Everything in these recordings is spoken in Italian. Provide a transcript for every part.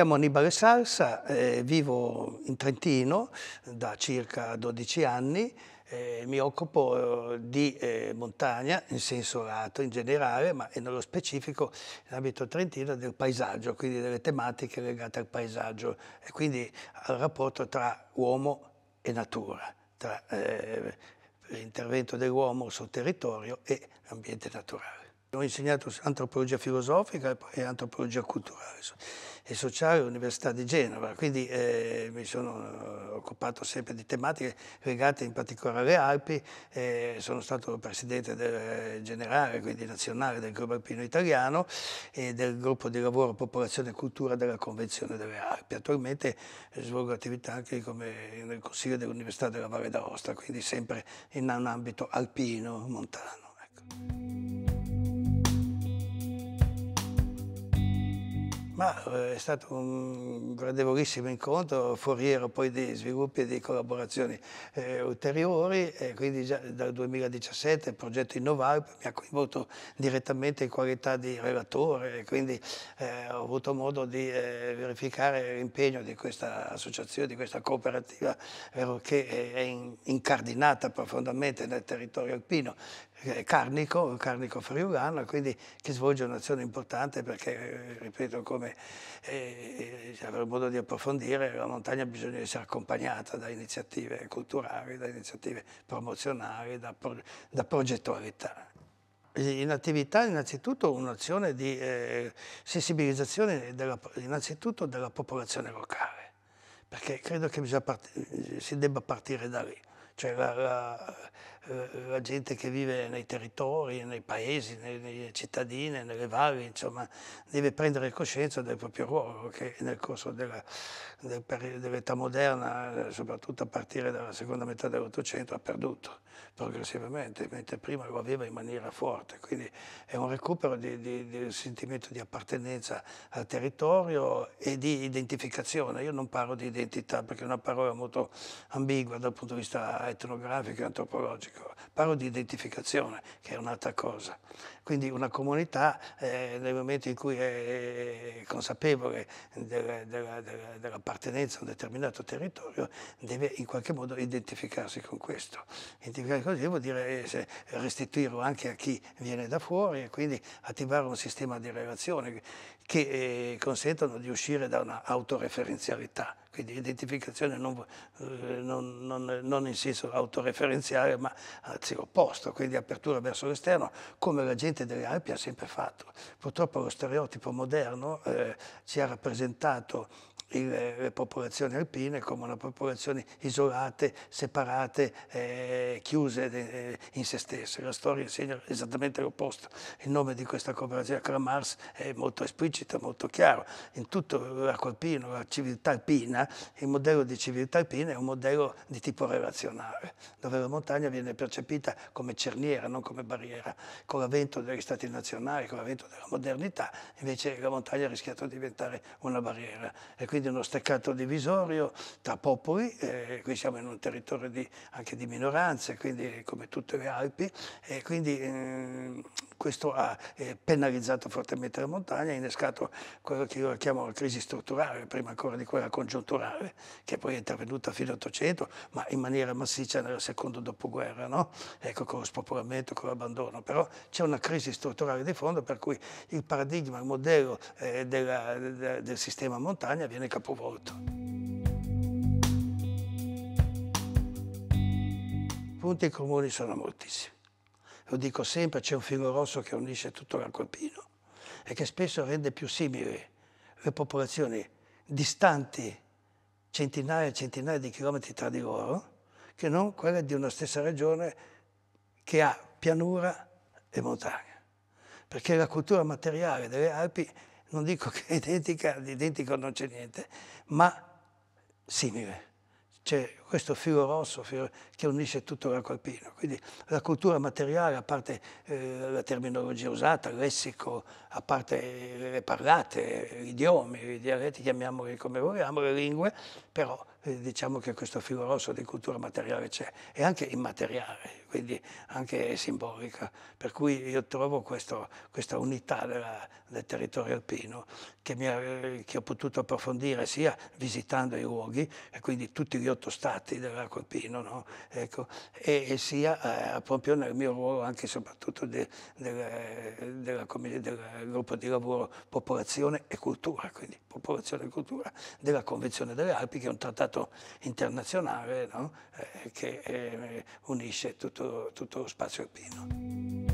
chiamo Annibale Sarsa, eh, vivo in Trentino da circa 12 anni, eh, mi occupo eh, di eh, montagna in senso lato in generale, ma nello specifico in ambito trentino del paesaggio, quindi delle tematiche legate al paesaggio e quindi al rapporto tra uomo e natura, tra eh, l'intervento dell'uomo sul territorio e l'ambiente naturale. Ho insegnato antropologia filosofica e poi antropologia culturale e sociale all'Università di Genova, quindi eh, mi sono eh, occupato sempre di tematiche legate in particolare alle Alpi, eh, sono stato presidente del, generale, quindi nazionale del gruppo Alpino Italiano e del gruppo di lavoro Popolazione e Cultura della Convenzione delle Alpi. Attualmente svolgo attività anche come nel Consiglio dell'Università della Valle d'Aosta, quindi sempre in un ambito alpino, montano. Ecco. Ma eh, è stato un gradevolissimo incontro, foriero poi di sviluppi e di collaborazioni eh, ulteriori e quindi già dal 2017 il progetto Innovarp mi ha coinvolto direttamente in qualità di relatore e quindi eh, ho avuto modo di eh, verificare l'impegno di questa associazione, di questa cooperativa che eh, è in, incardinata profondamente nel territorio alpino eh, carnico, Carnico Friulano, quindi che svolge un'azione importante perché, eh, ripeto, come eh, avrò modo di approfondire, la montagna ha bisogno di essere accompagnata da iniziative culturali, da iniziative promozionali, da, pro, da progettualità. In attività innanzitutto un'azione di eh, sensibilizzazione della, innanzitutto della popolazione locale, perché credo che si debba partire da lì. Cioè la, la, eh, la gente che vive nei territori, nei paesi, nelle, cittadine, nelle valli, insomma, deve prendere coscienza del proprio ruolo che nel corso dell'età del, dell moderna, eh, soprattutto a partire dalla seconda metà dell'Ottocento, ha perduto progressivamente, mentre prima lo aveva in maniera forte. Quindi è un recupero di, di, di sentimento di appartenenza al territorio e di identificazione. Io non parlo di identità perché è una parola molto ambigua dal punto di vista etnografico e antropologico. Parlo di identificazione, che è un'altra cosa. Quindi una comunità eh, nel momento in cui è consapevole dell'appartenenza a un determinato territorio deve in qualche modo identificarsi con questo, semplificare così vuol dire eh, restituirlo anche a chi viene da fuori e quindi attivare un sistema di relazioni che eh, consentano di uscire da un'autoreferenzialità quindi identificazione non, eh, non, non, non in senso autoreferenziale ma anzi opposto, quindi apertura verso l'esterno come la gente delle Alpi ha sempre fatto. Purtroppo lo stereotipo moderno eh, ci ha rappresentato le, le popolazioni alpine come una popolazione isolate, separate, eh, chiuse eh, in se stesse. La storia insegna esattamente l'opposto. Il nome di questa cooperazione Kramars è molto esplicito, molto chiaro. In tutto l'arco alpino, la civiltà alpina, il modello di civiltà alpina è un modello di tipo relazionale, dove la montagna viene percepita come cerniera, non come barriera. Con l'avvento degli stati nazionali, con l'avvento della modernità, invece la montagna ha rischiato di diventare una barriera. E quindi uno steccato divisorio tra popoli, eh, qui siamo in un territorio di, anche di minoranze, quindi come tutte le Alpi, e quindi eh, questo ha eh, penalizzato fortemente la montagna, ha innescato quello che io chiamo la crisi strutturale, prima ancora di quella congiunturale popolare, che poi è intervenuta fino all'Ottocento, ma in maniera massiccia nel secondo dopoguerra, no? ecco, con lo spopolamento, con l'abbandono. Però c'è una crisi strutturale di fondo per cui il paradigma, il modello eh, della, de, del sistema montagna viene capovolto. I punti comuni sono moltissimi. Lo dico sempre, c'è un filo rosso che unisce tutto alpino e che spesso rende più simili le popolazioni distanti centinaia e centinaia di chilometri tra di loro, che non quella di una stessa regione che ha pianura e montagna. Perché la cultura materiale delle Alpi, non dico che è identica, di identico non c'è niente, ma simile c'è questo filo rosso filo, che unisce tutto l'arco alpino. Quindi la cultura materiale, a parte eh, la terminologia usata, il lessico, a parte eh, le parlate, gli idiomi, i dialetti, chiamiamoli come vogliamo, le lingue, però eh, diciamo che questo filo rosso di cultura materiale c'è, e anche immateriale quindi anche simbolica. Per cui io trovo questo, questa unità della, del territorio alpino che, ha, che, ho potuto approfondire sia visitando i luoghi, e quindi tutti gli otto stati dell'arco alpino, no? ecco, e, e, sia eh, proprio nel mio ruolo anche e soprattutto del de, de, de, gruppo di lavoro Popolazione e Cultura, quindi Popolazione e Cultura della Convenzione delle Alpi, che è un trattato internazionale no? eh, che eh, unisce tutto tutto, lo spazio alpino.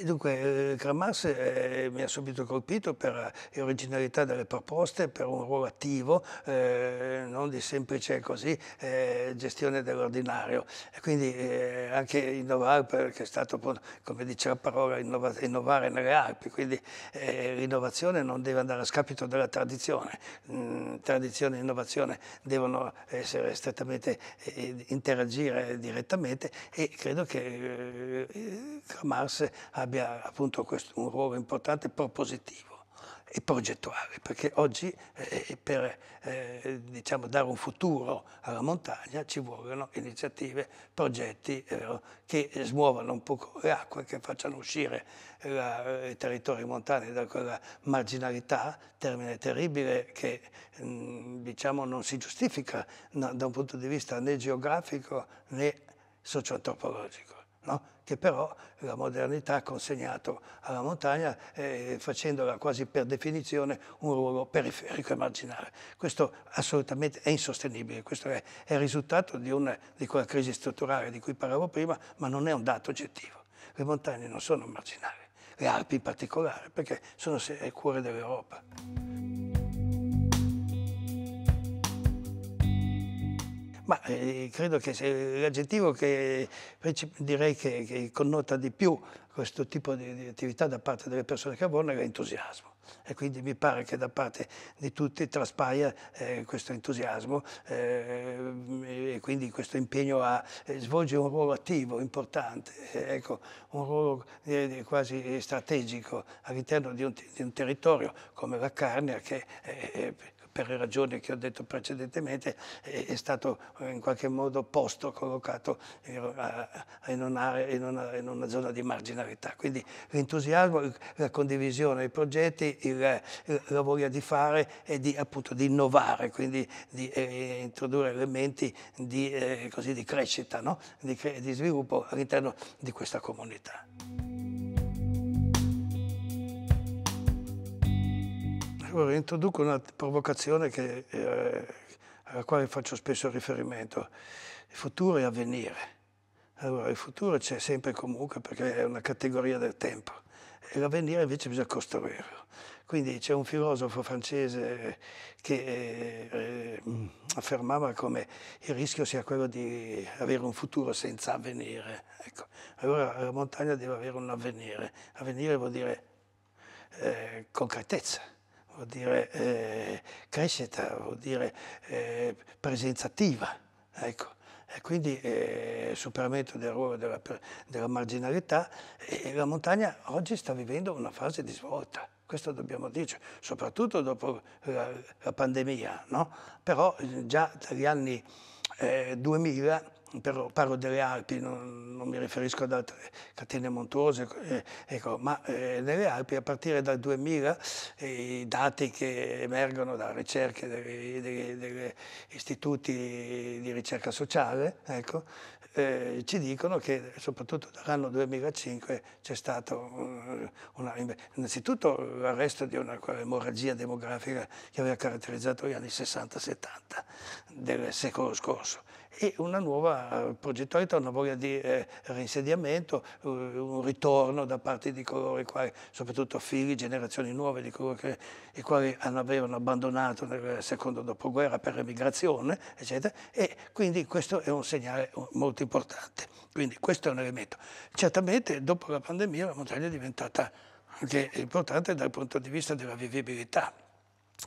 Eh, dunque, eh, eh, mi ha subito colpito per eh, l'originalità delle proposte, per un ruolo attivo, eh, non di semplice così, eh, gestione dell'ordinario. E quindi anche innovare, perché è stato, come dice la parola, innova, innovare nelle Alpi, quindi l'innovazione non deve andare a scapito della tradizione. Mm, tradizione e innovazione devono essere strettamente, interagire direttamente e credo che Gramas abbia abbia appunto questo, un ruolo importante propositivo e progettuale, perché oggi eh, eh, per eh, diciamo, dare un futuro alla montagna ci vogliono iniziative, progetti eh, che smuovano un po' le acque, che facciano uscire la, i territori montani da quella marginalità, termine terribile, che mh, mm, diciamo, non si giustifica no, da un punto di vista né geografico né socio-antropologico che però la modernità ha consegnato alla montagna eh, facendola quasi per definizione un ruolo periferico e marginale. Questo assolutamente è insostenibile, questo è, è il risultato di, una, di quella crisi strutturale di cui parlavo prima, ma non è un dato oggettivo. Le montagne non sono marginali, le Alpi in particolare, perché sono il cuore dell'Europa. Ma eh, credo che l'aggettivo che direi che, che, connota di più questo tipo di, di attività da parte delle persone che lavorano è l'entusiasmo e quindi mi pare che da parte di tutti traspaia eh, questo entusiasmo eh, e quindi questo impegno a eh, svolgere un ruolo attivo, importante, eh, ecco, un ruolo quasi strategico all'interno di, di, un territorio come la Carnia che eh, per le ragioni che ho detto precedentemente, è, stato in qualche modo posto, collocato eh, in una, in una, in una zona di marginalità. Quindi l'entusiasmo, la condivisione dei progetti, il, la voglia di fare e di, appunto, di innovare, quindi di eh, introdurre elementi di, eh, così, di crescita, no? di, di sviluppo all'interno di questa comunità. Allora introduco una provocazione che, eh, alla quale faccio spesso riferimento. Il futuro e avvenire. Allora, il futuro c'è sempre e comunque perché è una categoria del tempo e l'avvenire invece bisogna costruirlo. Quindi c'è un filosofo francese che eh, eh affermava come il rischio sia quello di avere un futuro senza avvenire. Ecco. Allora la montagna deve avere un avvenire. Avvenire vuol dire eh, concretezza vuol dire eh, crescita, vuol dire eh, presenza attiva, ecco. E quindi eh, superamento del ruolo della, della marginalità e eh, la montagna oggi sta vivendo una fase di svolta questo dobbiamo dirci, soprattutto dopo la, la pandemia, no? però eh, già dagli anni eh, 2000 però parlo delle Alpi, non, non, mi riferisco ad altre catene montuose, eh, ecco, ma eh, nelle Alpi a partire dal 2000 eh, i dati che emergono da ricerche degli istituti di ricerca sociale ecco, eh, ci dicono che soprattutto dall'anno 2005 c'è stato eh, una, innanzitutto l'arresto di una emorragia demografica che aveva caratterizzato gli anni 60-70 del secolo scorso e una nuova progettualità, una voglia di eh, reinsediamento, eh, un ritorno da parte di coloro i quali, soprattutto figli, generazioni nuove di coloro che, i quali hanno, avevano abbandonato nel secondo dopoguerra per emigrazione, eccetera, e quindi questo è un segnale eh, molto importante. Quindi questo è un elemento. Certamente dopo la pandemia la montagna è diventata anche importante dal punto di vista della vivibilità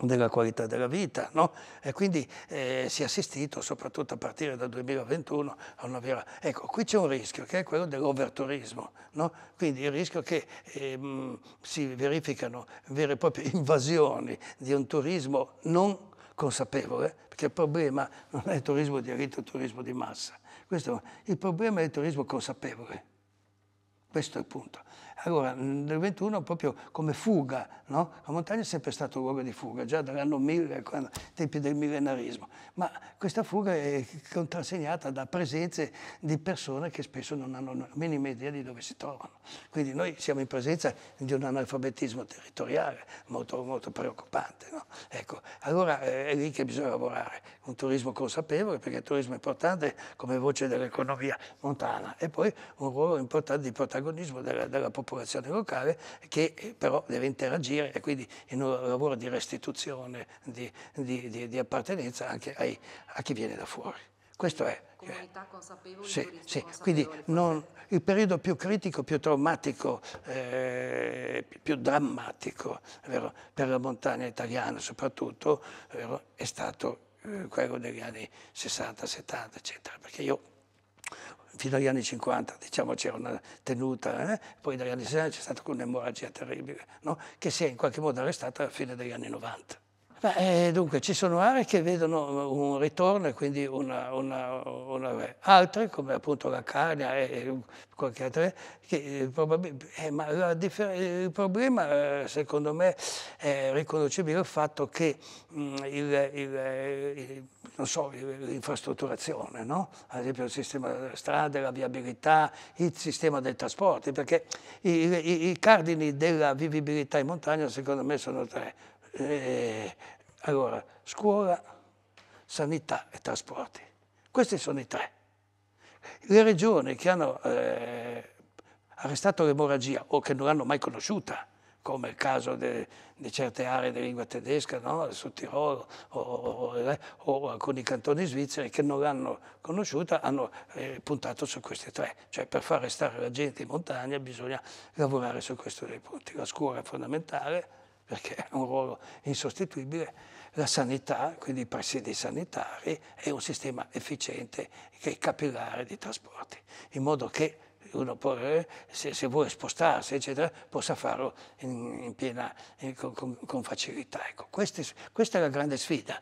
della qualità della vita. No? E quindi eh, si è assistito, soprattutto a partire dal 2021, a una vera... Ecco, qui c'è un rischio che è quello dell'overturismo, no? quindi il rischio che eh, si verificano vere e proprie invasioni di un turismo non consapevole, perché il problema non è il turismo di rito, il turismo di massa. Questo, il problema è il turismo consapevole. Questo è il punto. Allora, mm, nel 21 proprio come fuga, no? la montagna è sempre stato un luogo di fuga, già dall'anno 1000, quando, tempi del millenarismo, ma questa fuga è contrassegnata da presenze di persone che spesso non hanno la minima idea di dove si trovano. Quindi noi siamo in presenza di un analfabetismo territoriale molto, molto preoccupante. No? Ecco, allora eh, è lì che bisogna lavorare, un turismo consapevole, perché il turismo è importante come voce dell'economia montana e poi un ruolo importante di protagonismo della, della popolazione popolazione locale che eh, però deve interagire e quindi in un lavoro di restituzione, di, di, di, di appartenenza anche ai, a chi viene da fuori. Questo è. Cioè, Comunità consapevoli. Sì, sì. Quindi non, il periodo più critico, più traumatico, eh, più drammatico vero, per la montagna italiana soprattutto vero, è stato eh, quello degli anni 60, 70, eccetera. Perché io fino agli anni 50 diciamo c'era una tenuta, eh? poi dagli anni 60 c'è stata un'emorragia terribile, no? che si è in qualche modo arrestata alla fine degli anni 90. Ma, eh, dunque, ci sono aree che vedono eh, un ritorno e quindi una, una, una, altre, come appunto la Carnia e, qualche altra, che, eh, probabilmente... ma il problema secondo me è riconoscibile al fatto che mm, il, il, il non so, l'infrastrutturazione, no? ad esempio il sistema delle strade, la viabilità, il sistema dei trasporti, perché i, i, i cardini della vivibilità in montagna secondo me sono tre eh, allora, scuola, sanità e trasporti. Questi sono i tre. Le regioni che hanno eh, arrestato l'emorragia o che non l'hanno mai conosciuta, come il caso di certe aree di lingua tedesca, no? sul Tirolo o, o, eh, o, alcuni cantoni svizzeri che non l'hanno conosciuta, hanno eh, puntato su questi tre. Cioè per far restare la gente in montagna bisogna lavorare su questi due punti. La scuola è fondamentale, perché ha un ruolo insostituibile, la sanità, quindi i presidi sanitari, è un sistema efficiente che è capillare di trasporti, in modo che uno può, eh, se, se vuole spostarsi, eccetera, possa farlo in, in piena, in, con, con, facilità. Ecco, queste, questa è la grande sfida.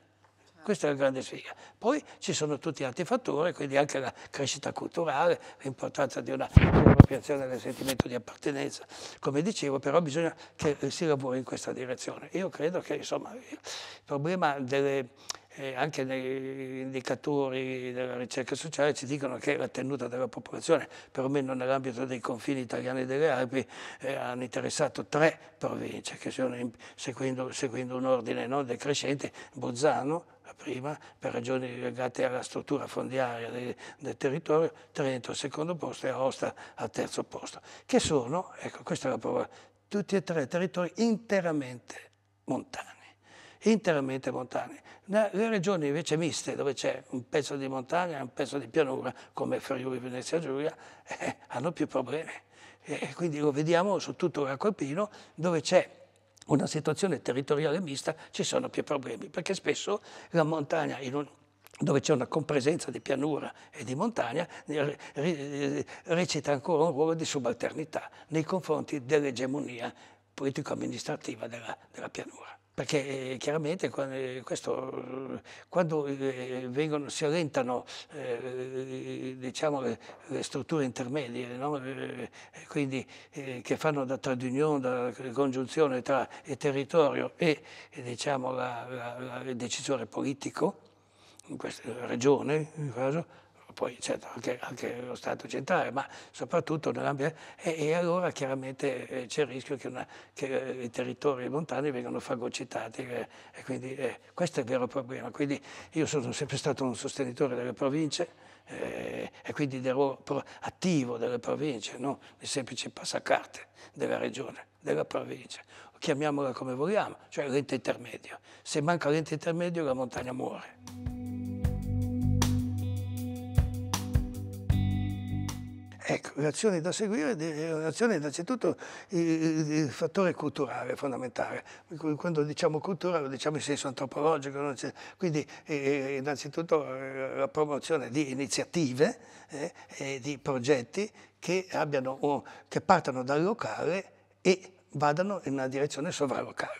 Ah. Questa è la grande sfida. Poi ci sono tutti altri fattori, quindi anche la crescita culturale, l'importanza di una appropriazione del sentimento di appartenenza. Come dicevo, però bisogna che si lavori in questa direzione. Io credo che insomma, il problema delle, eh, anche negli indicatori della ricerca sociale ci dicono che la tenuta della popolazione, perlomeno nell'ambito dei confini italiani e delle Alpi, eh, hanno interessato tre province che sono, in, seguendo, seguendo, un ordine no, decrescente, Bozzano, la prima per ragioni legate alla struttura fondiaria del, del territorio, Trento al secondo posto e Aosta al terzo posto, che sono, ecco questa è la prova, tutti e tre territori interamente montani interamente montani. Le regioni invece miste, dove c'è un pezzo di montagna e un pezzo di pianura, come Friuli, Venezia e Giulia, eh, hanno più problemi. E quindi lo vediamo su tutto l'arco alpino, dove c'è una situazione territoriale mista ci sono più problemi, perché spesso la montagna in un dove c'è una compresenza di pianura e di montagna, recita ancora un ruolo di subalternità nei confronti dell'egemonia politico-amministrativa della, della pianura perché eh, chiaramente eh, questo, quando eh, vengono, si orientano eh, diciamo, le, le, strutture intermedie, no? quindi eh, che fanno da trade da congiunzione tra il territorio e diciamo, la, la, la, il decisore politico, in questa regione in caso, poi certo anche, anche lo Stato centrale, ma soprattutto nell'ambiente, E, e, allora chiaramente eh, c'è il rischio che, una, che eh, i territori montani vengano fagocitati e, eh, e quindi questo è il vero problema. Quindi io sono sempre stato un sostenitore delle province, eh, e quindi del ruolo attivo delle province, non il semplice passacarte della regione, della provincia, chiamiamola come vogliamo, cioè l'ente intermedio. Se manca l'ente intermedio la montagna muore. Ecco, le azioni da seguire, le eh, azioni innanzitutto il, fattore culturale fondamentale. Ecco, quando diciamo cultura lo diciamo in senso antropologico, cioè, quindi eh, eh innanzitutto eh, la promozione di iniziative eh, e di progetti che, abbiano, che partano dal locale e vadano in una direzione sovralocale.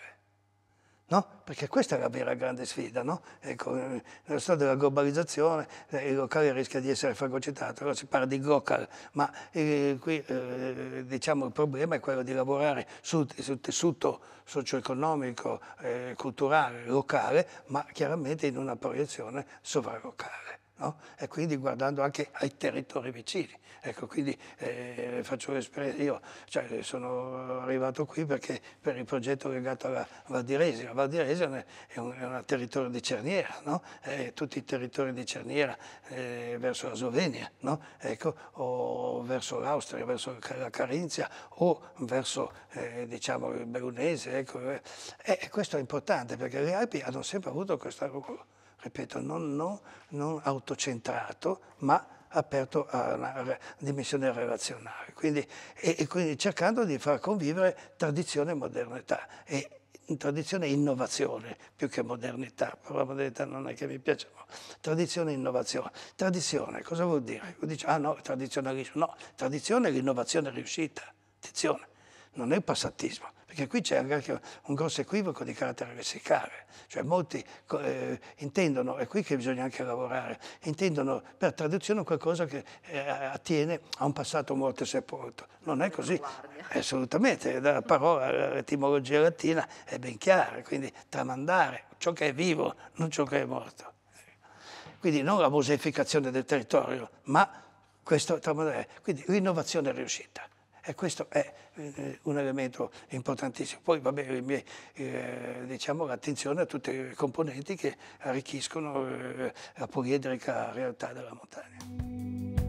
No? Perché questa è la vera grande sfida, no? Ecco, nella storia della globalizzazione eh, il locale rischia di essere fagocitato, allora si parla di local, ma eh, qui eh, diciamo il problema è quello di lavorare sul, sul tessuto socio-economico, eh, culturale, locale, ma chiaramente in una proiezione sovralocale. No? e quindi guardando anche ai territori vicini. Ecco, quindi eh, faccio l'esperienza, io cioè, sono arrivato qui perché per il progetto legato alla Val di Resina. la Val di Resina è un, è un territorio di cerniera, no? eh, tutti i territori di cerniera eh, verso la Slovenia, no? ecco, o verso l'Austria, verso la Carinzia o verso eh, diciamo, il Belunese. Ecco. Eh. E questo è importante perché le Alpi hanno sempre avuto questa ruolo ripeto, non, non, non autocentrato, ma aperto a una dimensione relazionale. Quindi, e, e quindi cercando di far convivere tradizione e modernità. E, tradizione e innovazione più che modernità, però la modernità non è che mi piace, no. tradizione e innovazione. Tradizione, cosa vuol dire? Dice, ah no, tradizionalismo, no, tradizione è l'innovazione riuscita, attenzione, non è il passatismo, perché qui c'è anche un grosso equivoco di carattere lessicale, cioè molti eh, intendono, è qui che bisogna anche lavorare, intendono per traduzione qualcosa che eh, attiene a un passato morto e sepolto. Non è così, assolutamente, la parola, l'etimologia latina è ben chiara, quindi tramandare ciò che è vivo, non ciò che è morto. Quindi non la mosificazione del territorio, ma questo tramandare, quindi l'innovazione è riuscita. E questo è eh, un elemento importantissimo. Poi vabbè, eh, diciamo l'attenzione a tutte le componenti che arricchiscono eh, la poliedrica realtà della montagna.